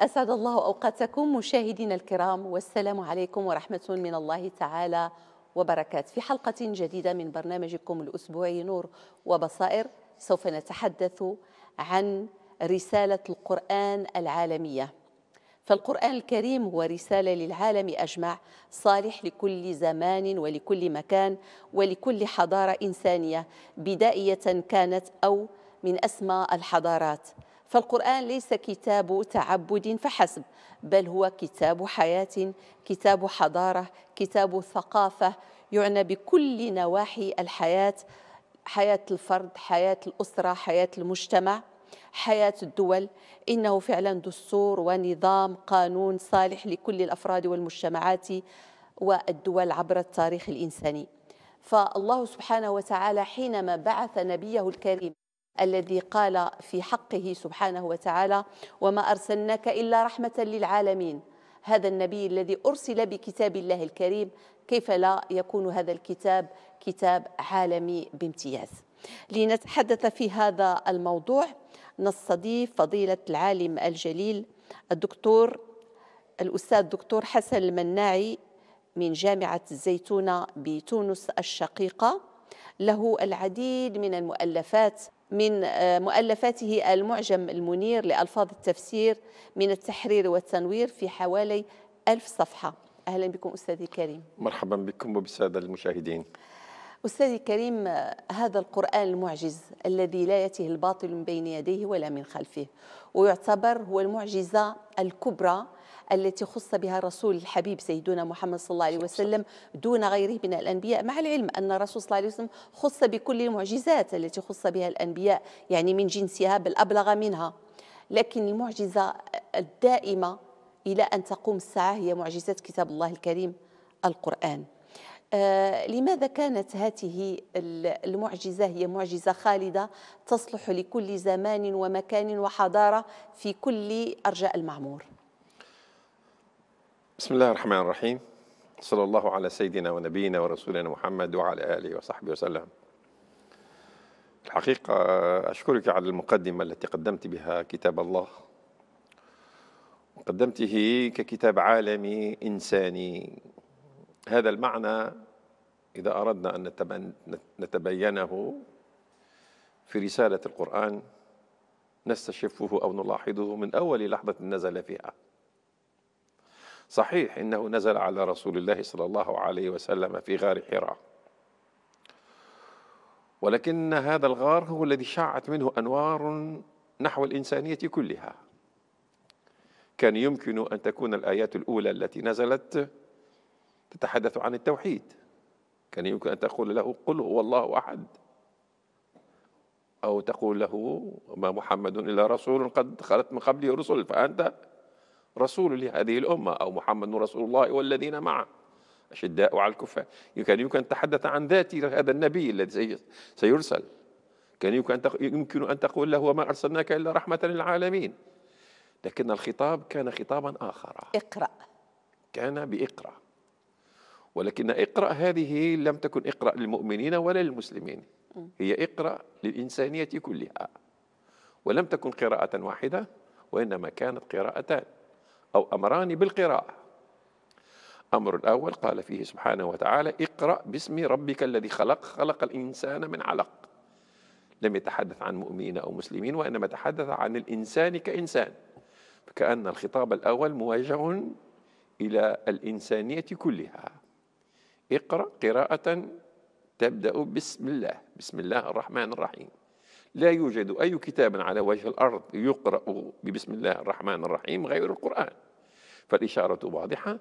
أسعد الله أوقاتكم مشاهدينا الكرام والسلام عليكم ورحمة من الله تعالى وبركات في حلقة جديدة من برنامجكم الأسبوعي نور وبصائر سوف نتحدث عن رسالة القرآن العالمية فالقرآن الكريم هو رسالة للعالم أجمع صالح لكل زمان ولكل مكان ولكل حضارة إنسانية بدائية كانت أو من أسمى الحضارات فالقرآن ليس كتاب تعبد فحسب بل هو كتاب حياة كتاب حضارة كتاب ثقافة يعنى بكل نواحي الحياة حياة الفرد حياة الأسرة حياة المجتمع حياة الدول إنه فعلا دستور ونظام قانون صالح لكل الأفراد والمجتمعات والدول عبر التاريخ الإنساني فالله سبحانه وتعالى حينما بعث نبيه الكريم الذي قال في حقه سبحانه وتعالى وما أرسلناك إلا رحمة للعالمين هذا النبي الذي أرسل بكتاب الله الكريم كيف لا يكون هذا الكتاب كتاب عالمي بامتياز لنتحدث في هذا الموضوع نستضيف فضيلة العالم الجليل الدكتور الأستاذ دكتور حسن المناعي من جامعة الزيتونة بتونس الشقيقة له العديد من المؤلفات من آه، مؤلفاته المعجم المنير لألفاظ التفسير من التحرير والتنوير في حوالي ألف صفحة أهلا بكم أستاذي كريم مرحبا بكم وبالسادة المشاهدين أستاذي كريم هذا القرآن المعجز الذي لا يأتيه الباطل من بين يديه ولا من خلفه ويعتبر هو المعجزة الكبرى التي خص بها الرسول الحبيب سيدنا محمد صلى الله عليه وسلم دون غيره من الأنبياء مع العلم أن الرسول صلى الله عليه وسلم خص بكل المعجزات التي خص بها الأنبياء يعني من جنسها بل أبلغ منها لكن المعجزة الدائمة إلى أن تقوم الساعة هي معجزة كتاب الله الكريم القرآن آه لماذا كانت هذه المعجزة هي معجزة خالدة تصلح لكل زمان ومكان وحضارة في كل أرجاء المعمور؟ بسم الله الرحمن الرحيم صلى الله على سيدنا ونبينا ورسولنا محمد وعلى آله وصحبه وسلم الحقيقة أشكرك على المقدمة التي قدمت بها كتاب الله قدمته ككتاب عالمي إنساني هذا المعنى إذا أردنا أن نتبينه في رسالة القرآن نستشفه أو نلاحظه من أول لحظة نزل فيها صحيح انه نزل على رسول الله صلى الله عليه وسلم في غار حراء ولكن هذا الغار هو الذي شاعت منه انوار نحو الانسانيه كلها كان يمكن ان تكون الايات الاولى التي نزلت تتحدث عن التوحيد كان يمكن ان تقول له قل هو الله احد او تقول له ما محمد الا رسول قد خلت من قبله رسل فانت رسول لهذه الأمة أو محمد رسول الله والذين معه أشداء على الكفار كان يمكن أن تحدث عن ذات هذا النبي الذي سيرسل كان يمكن أن تقول له وما أرسلناك إلا رحمة للعالمين لكن الخطاب كان خطابا آخر اقرأ كان بإقرأ ولكن اقرأ هذه لم تكن اقرأ للمؤمنين ولا للمسلمين هي اقرأ للإنسانية كلها ولم تكن قراءة واحدة وإنما كانت قراءتان أو أمران بالقراءة أمر الأول قال فيه سبحانه وتعالى اقرأ باسم ربك الذي خلق خلق الإنسان من علق لم يتحدث عن مؤمنين أو مسلمين وإنما تحدث عن الإنسان كإنسان فكأن الخطاب الأول موجه إلى الإنسانية كلها اقرأ قراءة تبدأ بسم الله بسم الله الرحمن الرحيم لا يوجد أي كتاب على وجه الأرض يقرأ ببسم الله الرحمن الرحيم غير القرآن فالإشارة واضحة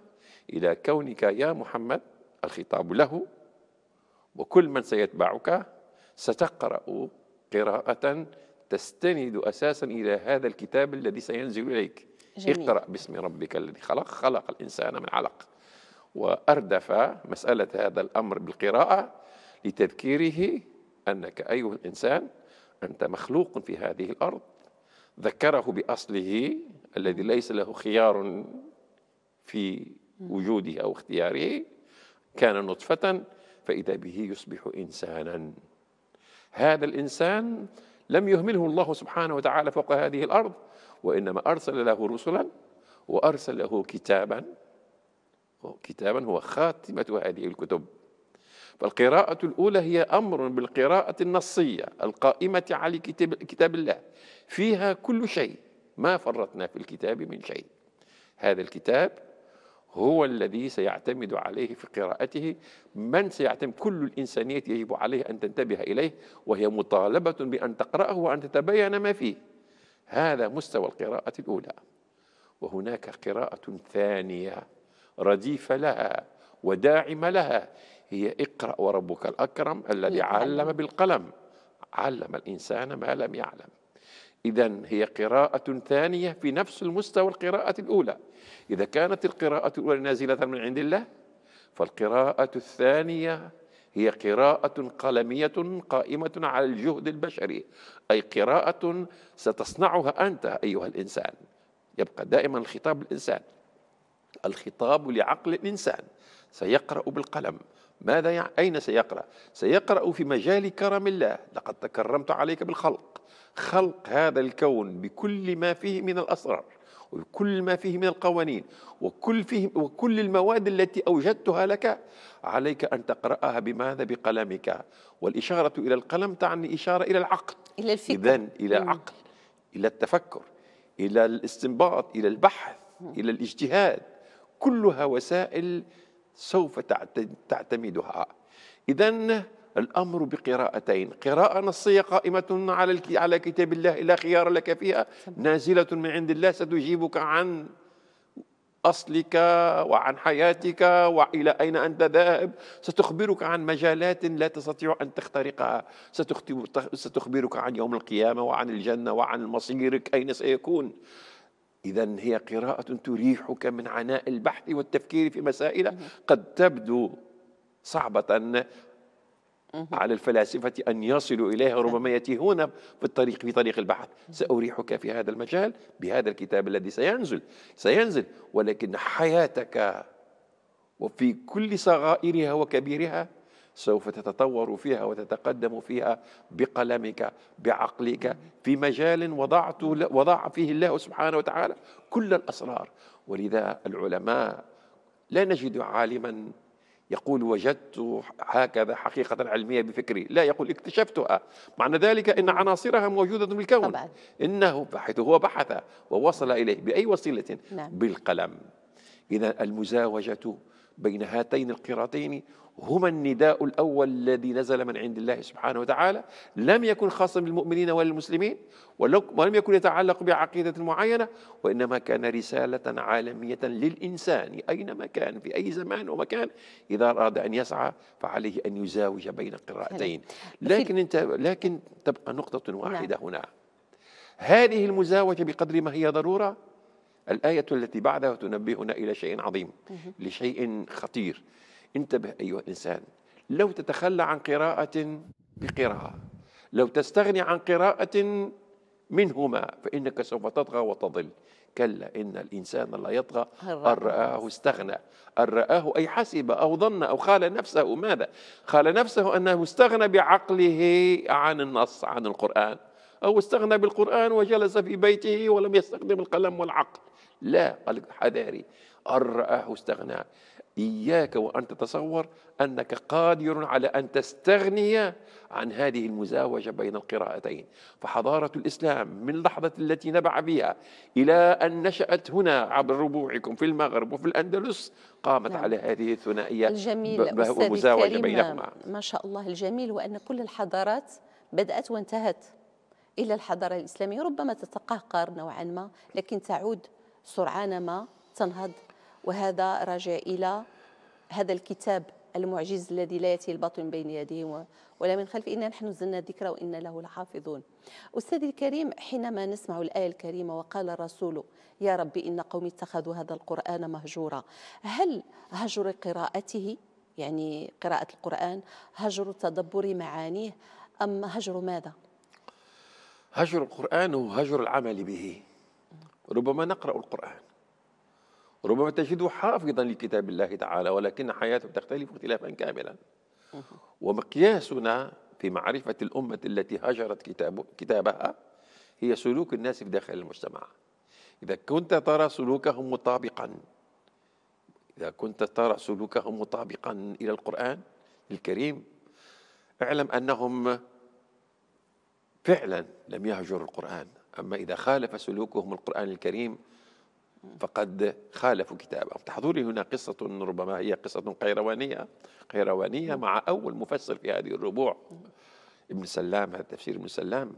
إلى كونك يا محمد الخطاب له وكل من سيتبعك ستقرأ قراءة تستند أساسا إلى هذا الكتاب الذي سينزل إليك جميل. اقرأ باسم ربك الذي خلق خلق الإنسان من علق وأردف مسألة هذا الأمر بالقراءة لتذكيره أنك أيها الإنسان أنت مخلوق في هذه الأرض ذكره بأصله الذي ليس له خيار في وجوده أو اختياره كان نطفة فإذا به يصبح إنسانا هذا الإنسان لم يهمله الله سبحانه وتعالى فوق هذه الأرض وإنما أرسل له رسلا وأرسل له كتابا كتابا هو خاتمة هذه الكتب فالقراءة الأولى هي أمر بالقراءة النصية القائمة على كتاب, كتاب الله فيها كل شيء ما فرطنا في الكتاب من شيء هذا الكتاب هو الذي سيعتمد عليه في قراءته من سيعتمد كل الإنسانية يجب عليه أن تنتبه إليه وهي مطالبة بأن تقرأه وأن تتبين ما فيه هذا مستوى القراءة الأولى وهناك قراءة ثانية رديف لها وداعم لها هي اقرأ وربك الأكرم الذي نعم. علم بالقلم علم الإنسان ما لم يعلم إذا هي قراءة ثانية في نفس المستوى القراءة الأولى إذا كانت القراءة الأولى نازلة من عند الله فالقراءة الثانية هي قراءة قلمية قائمة على الجهد البشري أي قراءة ستصنعها أنت أيها الإنسان يبقى دائما الخطاب للإنسان الخطاب لعقل الإنسان سيقرأ بالقلم ماذا يعني أين سيقرأ سيقرأ في مجال كرم الله لقد تكرمت عليك بالخلق خلق هذا الكون بكل ما فيه من الأسرار وكل ما فيه من القوانين وكل, فيه وكل المواد التي أوجدتها لك عليك أن تقرأها بماذا بقلمك والإشارة إلى القلم تعني إشارة إلى العقل إلى الفكر إذن إلى العقل إلى التفكر إلى الاستنباط إلى البحث إلى الاجتهاد كلها وسائل سوف تعتمدها إذا الأمر بقراءتين قراءة نصية قائمة على على كتاب الله لا خيار لك فيها نازلة من عند الله ستجيبك عن أصلك وعن حياتك وإلى أين أنت ذاهب ستخبرك عن مجالات لا تستطيع أن تخترقها ستخبرك عن يوم القيامة وعن الجنة وعن مصيرك أين سيكون إذا هي قراءة تريحك من عناء البحث والتفكير في مسائل قد تبدو صعبة على الفلاسفة أن يصلوا إليها ربما يتيهون في الطريق في طريق البحث سأريحك في هذا المجال بهذا الكتاب الذي سينزل سينزل ولكن حياتك وفي كل صغائرها وكبيرها سوف تتطور فيها وتتقدم فيها بقلمك بعقلك في مجال وضعت وضع فيه الله سبحانه وتعالى كل الأسرار ولذا العلماء لا نجد عالما يقول وجدت هكذا حقيقة علمية بفكري لا يقول اكتشفتها معنى ذلك أن عناصرها موجودة في الكون طبعا. إنه بحث هو بحث ووصل إليه بأي وسيلة نعم. بالقلم إذا المزاوجة بين هاتين القراءتين هما النداء الأول الذي نزل من عند الله سبحانه وتعالى لم يكن خاصا بالمؤمنين والمسلمين ولم يكن يتعلق بعقيدة معينة وإنما كان رسالة عالمية للإنسان أينما كان في أي زمان ومكان إذا أراد أن يسعى فعليه أن يزاوج بين قراءتين لكن, انت لكن تبقى نقطة واحدة نعم. هنا هذه المزاوجة بقدر ما هي ضرورة الآية التي بعدها تنبهنا إلى شيء عظيم لشيء خطير انتبه أيها الإنسان لو تتخلى عن قراءة بقراءة لو تستغني عن قراءة منهما فإنك سوف تطغى وتضل كلا إن الإنسان لا يطغى أن رآه استغنى أن رآه أي حسب أو ظن أو خال نفسه ماذا خال نفسه أنه استغنى بعقله عن النص عن القرآن أو استغنى بالقرآن وجلس في بيته ولم يستخدم القلم والعقل لا قال حذاري أن رآه استغنى إياك وأن تتصور أنك قادر على أن تستغني عن هذه المزاوجة بين القراءتين فحضارة الإسلام من اللحظة التي نبع بها إلى أن نشأت هنا عبر ربوعكم في المغرب وفي الأندلس قامت نعم. على هذه الثنائية الجميل ومزاوجة بينهما ما شاء الله الجميل وأن كل الحضارات بدأت وانتهت إلى الحضارة الإسلامية ربما تتقهقر نوعا ما لكن تعود سرعان ما تنهض وهذا راجع إلى هذا الكتاب المعجز الذي لا يأتي الباطل من بين يديه ولا من خلفه إنا نحن نزلنا الذكر وإنا له لحافظون أستاذي الكريم حينما نسمع الآية الكريمة وقال الرسول يا رب إن قومي اتخذوا هذا القرآن مهجورا هل هجر قراءته يعني قراءة القرآن هجر تدبر معانيه أم هجر ماذا؟ هجر القرآن وهجر العمل به ربما نقرأ القرآن ربما تجده حافظا لكتاب الله تعالى ولكن حياته تختلف اختلافا كاملا ومقياسنا في معرفة الأمة التي هجرت كتاب كتابها هي سلوك الناس في داخل المجتمع إذا كنت ترى سلوكهم مطابقا إذا كنت ترى سلوكهم مطابقا إلى القرآن الكريم اعلم أنهم فعلا لم يهجروا القرآن أما إذا خالف سلوكهم القرآن الكريم فقد خالفوا كتابه تحضري هنا قصة ربما هي قصة قيروانية قيروانية مع أول مفسر في هذه الربوع ابن سلام هذا تفسير ابن سلام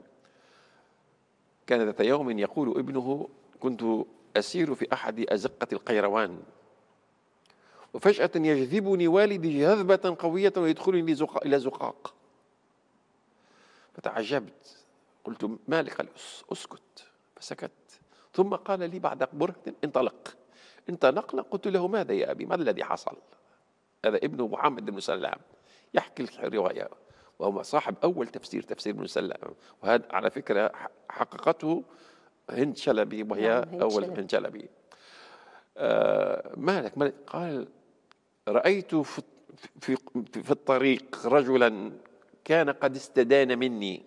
كان ذات يوم يقول ابنه كنت أسير في أحد أزقة القيروان وفجأة يجذبني والدي جذبة قوية ويدخلني إلى زقاق فتعجبت قلت مالك الأس اسكت فسكت ثم قال لي بعد برهة انطلق انطلقنا قلت له ماذا يا أبي ما الذي حصل هذا ابن محمد بن سلام يحكي الرواية وهو صاحب أول تفسير تفسير بن سلام وهذا على فكرة حققته هند شلبي وهي نعم أول هند شلبي آه مالك, مالك قال رأيت في, في, في الطريق رجلا كان قد استدان مني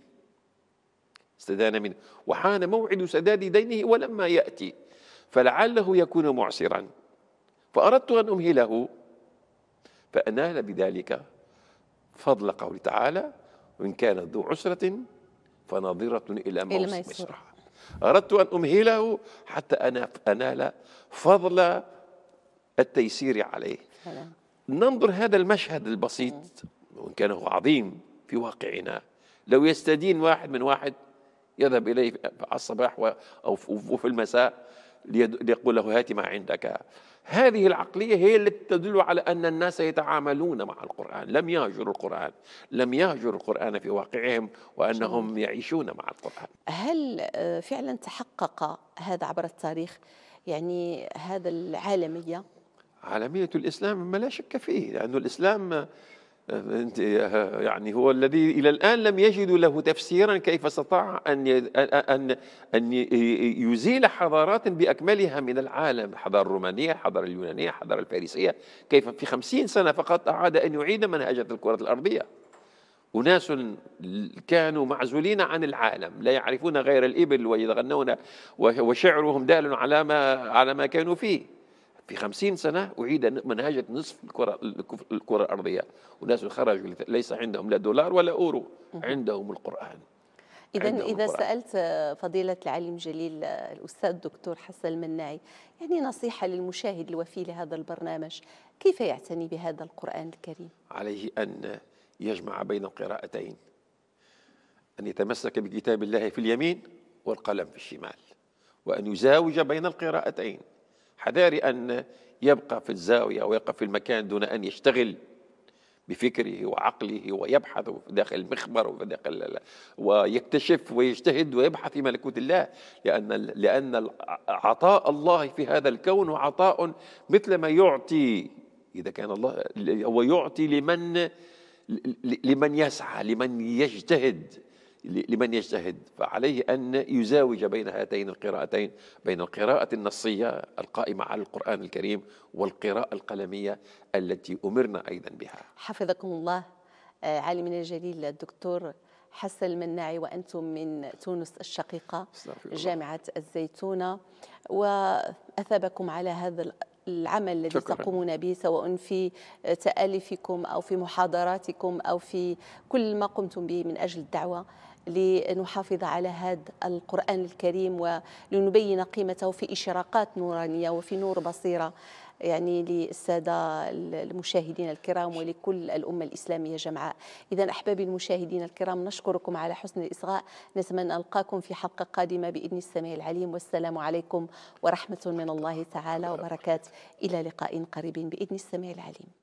استدان منه وحان موعد سداد دينه ولما يأتي فلعله يكون معسرا فأردت أن أمهله فأنال بذلك فضل قوله تعالى وإن كان ذو عسرة فناظرة إلى مصر أردت أن أمهله حتى أنا أنال فضل التيسير عليه هلا. ننظر هذا المشهد البسيط وإن كان هو عظيم في واقعنا لو يستدين واحد من واحد يذهب إليه على الصباح في المساء ليقول له هات ما عندك هذه العقلية هي التي تدل على أن الناس يتعاملون مع القرآن لم يهجروا القرآن لم يهجروا القرآن في واقعهم وأنهم يعيشون مع القرآن هل آه، فعلا تحقق هذا عبر التاريخ يعني هذا العالمية عالمية الإسلام ما لا شك فيه لأن الإسلام انت يعني هو الذي الى الان لم يجدوا له تفسيرا كيف استطاع ان ان ان يزيل حضارات باكملها من العالم، الحضاره الرومانيه، الحضاره اليونانيه، الحضاره الفارسيه، كيف في خمسين سنه فقط اعاد ان يعيد منهجه الكره الارضيه. أناس كانوا معزولين عن العالم لا يعرفون غير الإبل ويتغنون وشعرهم دال على ما على ما كانوا فيه في خمسين سنة أعيد منهجة نصف الكرة, الكرة الأرضية وناس خرجوا ليس عندهم لا دولار ولا أورو عندهم القرآن إذا إذا سألت فضيلة العالم جليل الأستاذ الدكتور حسن المناعي يعني نصيحة للمشاهد الوفي لهذا البرنامج كيف يعتني بهذا القرآن الكريم؟ عليه أن يجمع بين القراءتين أن يتمسك بكتاب الله في اليمين والقلم في الشمال وأن يزاوج بين القراءتين حذاري أن يبقى في الزاوية أو يبقى في المكان دون أن يشتغل بفكره وعقله ويبحث داخل المخبر وفي داخل ويكتشف ويجتهد ويبحث في ملكوت الله لأن لأن عطاء الله في هذا الكون عطاء مثل ما يعطي إذا كان الله هو يعطي لمن لمن يسعى لمن يجتهد لمن يجتهد فعليه أن يزاوج بين هاتين القراءتين بين القراءة النصية القائمة على القرآن الكريم والقراءة القلمية التي أمرنا أيضا بها حفظكم الله آه، عالمنا الجليل الدكتور حسن المناعي وأنتم من تونس الشقيقة جامعة الزيتونة وأثابكم على هذا العمل الذي شكرا. تقومون به سواء في تآليفكم أو في محاضراتكم أو في كل ما قمتم به من أجل الدعوة لنحافظ على هذا القرآن الكريم ولنبين قيمته في إشراقات نورانية وفي نور بصيرة يعني للسادة المشاهدين الكرام ولكل الأمة الإسلامية جمعاء إذا أحبابي المشاهدين الكرام نشكركم على حسن الإصغاء نتمنى ألقاكم في حلقة قادمة بإذن السميع العليم والسلام عليكم ورحمة من الله تعالى وبركاته إلى لقاء قريب بإذن السميع العليم